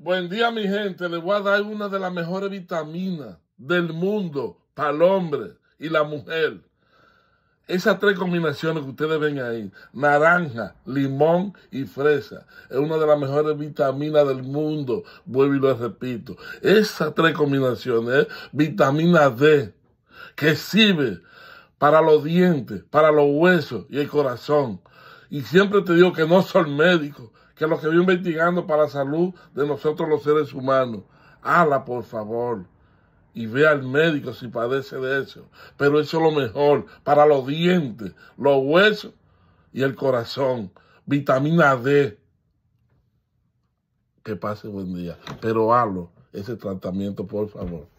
Buen día, mi gente. Les voy a dar una de las mejores vitaminas del mundo para el hombre y la mujer. Esas tres combinaciones que ustedes ven ahí, naranja, limón y fresa, es una de las mejores vitaminas del mundo. Vuelvo y lo repito. Esas tres combinaciones ¿eh? vitamina D, que sirve para los dientes, para los huesos y el corazón. Y siempre te digo que no soy médico, que lo que vienen investigando para la salud de nosotros los seres humanos. Hala, por favor. Y ve al médico si padece de eso. Pero eso es lo mejor para los dientes, los huesos y el corazón. Vitamina D. Que pase buen día. Pero halo ese tratamiento, por favor.